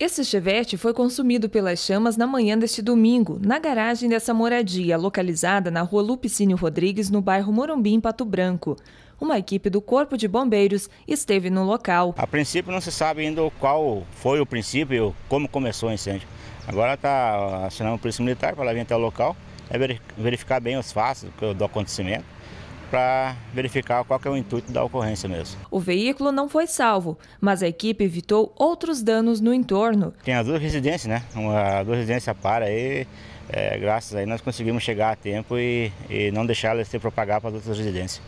Esse chevette foi consumido pelas chamas na manhã deste domingo, na garagem dessa moradia, localizada na rua Lupicínio Rodrigues, no bairro Morumbi, em Pato Branco. Uma equipe do Corpo de Bombeiros esteve no local. A princípio não se sabe ainda qual foi o princípio, como começou o incêndio. Agora está acionando o Polícia Militar para vir até o local, é verificar bem os fatos do acontecimento para verificar qual é o intuito da ocorrência mesmo. O veículo não foi salvo, mas a equipe evitou outros danos no entorno. Tem as duas residências, né? Uma, a duas residências para aí. É, graças aí nós conseguimos chegar a tempo e, e não deixar ela se propagar para as outras residências.